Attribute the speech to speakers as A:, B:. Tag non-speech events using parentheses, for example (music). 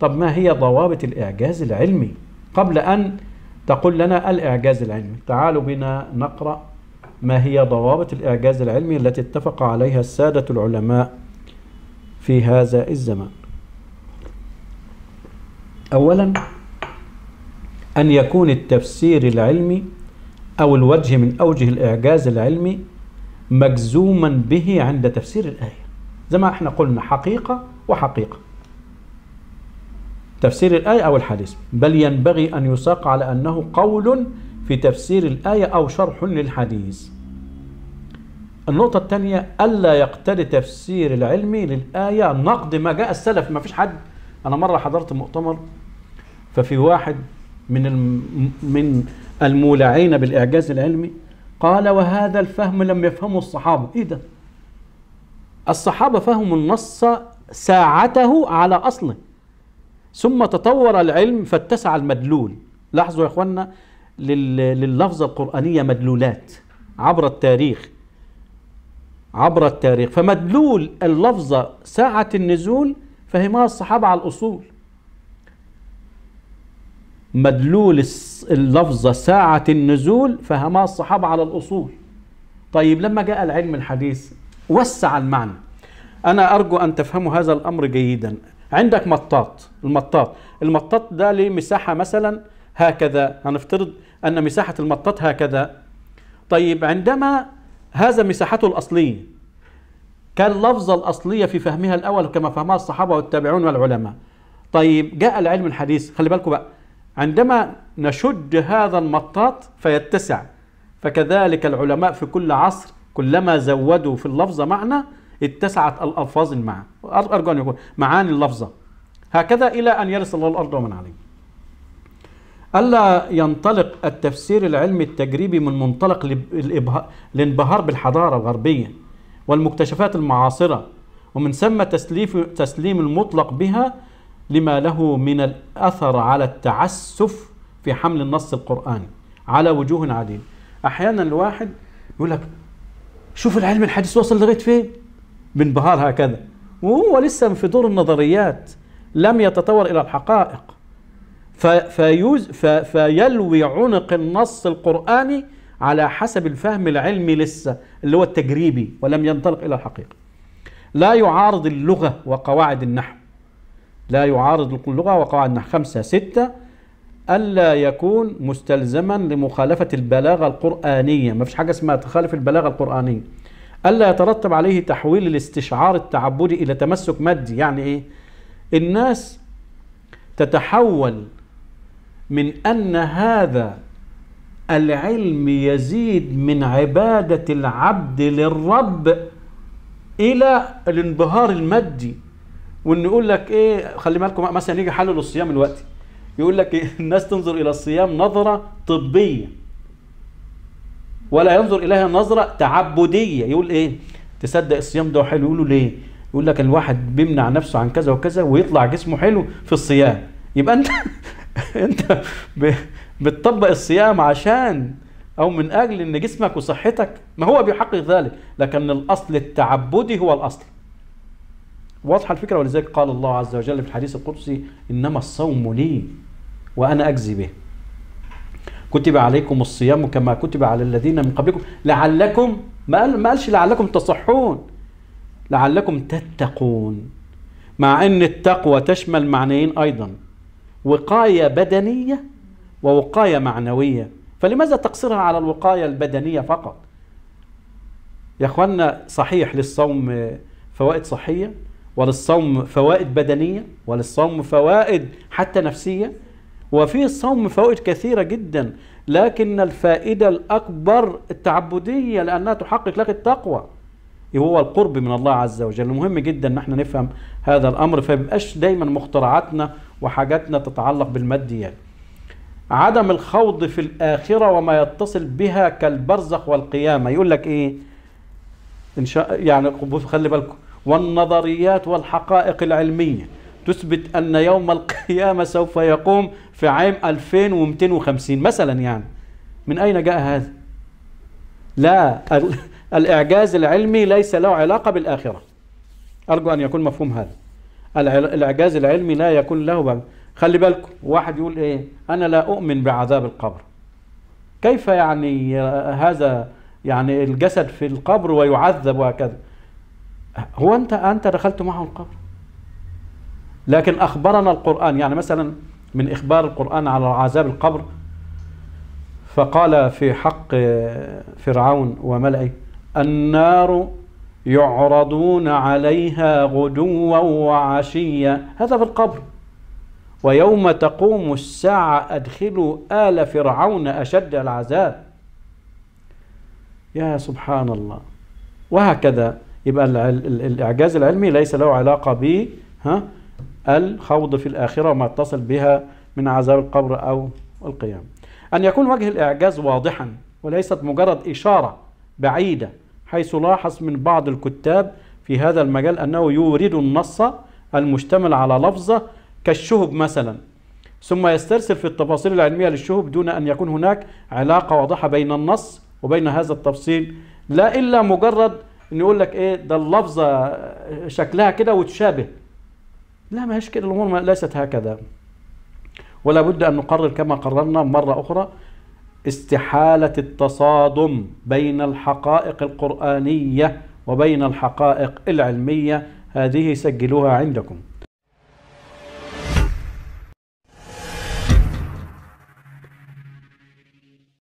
A: طب ما هي ضوابط الإعجاز العلمي قبل أن تقول لنا الإعجاز العلمي تعالوا بنا نقرأ ما هي ضوابط الإعجاز العلمي التي اتفق عليها السادة العلماء في هذا الزمان أولا أن يكون التفسير العلمي أو الوجه من أوجه الإعجاز العلمي مجزوما به عند تفسير الآية زي ما احنا قلنا حقيقة وحقيقة تفسير الآية أو الحديث بل ينبغي أن يساق على أنه قول في تفسير الآية أو شرح للحديث النقطة الثانية ألا يقتضي تفسير العلمي للآية نقد ما جاء السلف ما فيش حد أنا مرة حضرت مؤتمر ففي واحد من من المولعين بالإعجاز العلمي قال وهذا الفهم لم يفهمه الصحابة إيه ده الصحابة فهموا النص ساعته على أصله ثم تطور العلم فاتسع المدلول لاحظوا يا اخوانا لللفظة القرآنية مدلولات عبر التاريخ عبر التاريخ فمدلول اللفظة ساعة النزول فهمها الصحابة على الأصول مدلول اللفظة ساعة النزول فهمها الصحابة على الأصول طيب لما جاء العلم الحديث وسع المعنى أنا أرجو أن تفهموا هذا الأمر جيدا عندك مطاط المطاط المطاط ده له مساحة مثلا هكذا هنفترض أن مساحة المطاط هكذا طيب عندما هذا مساحته الأصلية كان لفظة الأصلية في فهمها الأول كما فهمها الصحابة والتابعون والعلماء طيب جاء العلم الحديث خلي بالكم بقى عندما نشد هذا المطاط فيتسع فكذلك العلماء في كل عصر كلما زودوا في اللفظة معنى اتسعت الألفاظ المعنى أرجو أن يكون معاني اللفظة هكذا إلى أن يرث الله الأرض ومن عليها ألا ينطلق التفسير العلمي التجريبي من منطلق الانبهار بالحضارة الغربية والمكتشفات المعاصرة ومن ثم تسليف تسليم المطلق بها لما له من الأثر على التعسف في حمل النص القرآني على وجوه عديدة أحيانا الواحد يقول لك شوف العلم الحديث وصل لغاية فين بانبهار هكذا وهو لسه في دور النظريات لم يتطور إلى الحقائق فيلوي عنق النص القرآني على حسب الفهم العلمي لسه اللي هو التجريبي ولم ينطلق إلى الحقيقة لا يعارض اللغة وقواعد النحو لا يعارض اللغة وقواعد النحو خمسة ستة ألا يكون مستلزما لمخالفة البلاغة القرآنية ما فيش حاجة اسمها تخالف البلاغة القرآنية ألا يترتب عليه تحويل الاستشعار التعبدي إلى تمسك مادي يعني إيه؟ الناس تتحول من أن هذا العلم يزيد من عبادة العبد للرب إلى الانبهار المادي وإن يقول لك إيه خلي بالكم مثلا يجي حلل الصيام الوقت يقول لك إيه (laughs) الناس تنظر إلى الصيام نظرة طبية ولا ينظر إليها نظرة تعبدية يقول إيه تصدق الصيام ده حلو يقولوا ليه يقول لك الواحد بيمنع نفسه عن كذا وكذا ويطلع جسمه حلو في الصيام يبقى انت (laughs) انت بتطبق الصيام عشان او من اجل ان جسمك وصحتك ما هو بيحقق ذلك لكن الاصل التعبدي هو الاصل واضحه الفكره ولذلك قال الله عز وجل في الحديث القدسي انما الصوم لي وانا اجزي به كتب عليكم الصيام كما كتب على الذين من قبلكم لعلكم ما قال ما قالش لعلكم تصحون لعلكم تتقون مع ان التقوى تشمل معنيين ايضا وقايه بدنيه ووقايه معنويه فلماذا تقصرها على الوقايه البدنيه فقط يا اخوانا صحيح للصوم فوائد صحيه وللصوم فوائد بدنيه وللصوم فوائد حتى نفسيه وفي الصوم فوائد كثيرة جدا لكن الفائدة الأكبر التعبدية لأنها تحقق لك التقوى هو القرب من الله عز وجل مهم جدا ان احنا نفهم هذا الامر فمبقاش دايما مخترعاتنا وحاجاتنا تتعلق بالماديات عدم الخوض في الآخرة وما يتصل بها كالبرزخ والقيامة يقول لك إيه إن شاء يعني خلي بالكم والنظريات والحقائق العلمية تثبت أن يوم القيامة سوف يقوم في عام 2250 مثلا يعني من أين جاء هذا؟ لا الإعجاز العلمي ليس له علاقة بالآخرة أرجو أن يكون مفهوم هذا الإعجاز العلمي لا يكون له بقى. خلي بالكم واحد يقول إيه أنا لا أؤمن بعذاب القبر كيف يعني هذا يعني الجسد في القبر ويعذب وهكذا هو أنت أنت دخلت معه القبر لكن أخبرنا القرآن يعني مثلا من إخبار القرآن على عذاب القبر فقال في حق فرعون وملئه النار يعرضون عليها غدوا وعشيا هذا في القبر ويوم تقوم الساعة أدخلوا آل فرعون أشد العذاب يا سبحان الله وهكذا يبقى الإعجاز العلمي ليس له علاقة به ها الخوض في الآخرة وما اتصل بها من عذاب القبر أو القيام أن يكون وجه الإعجاز واضحا وليست مجرد إشارة بعيدة حيث لاحظ من بعض الكتاب في هذا المجال أنه يورد النص المشتمل على لفظة كالشهب مثلا ثم يسترسل في التفاصيل العلمية للشهب دون أن يكون هناك علاقة واضحة بين النص وبين هذا التفصيل لا إلا مجرد أن يقول لك إيه ده اللفظة شكلها كده وتشابه لا ما هيش كده الأمور ليست هكذا ولا بد أن نقرر كما قررنا مرة أخرى استحالة التصادم بين الحقائق القرآنية وبين الحقائق العلمية هذه سجلوها عندكم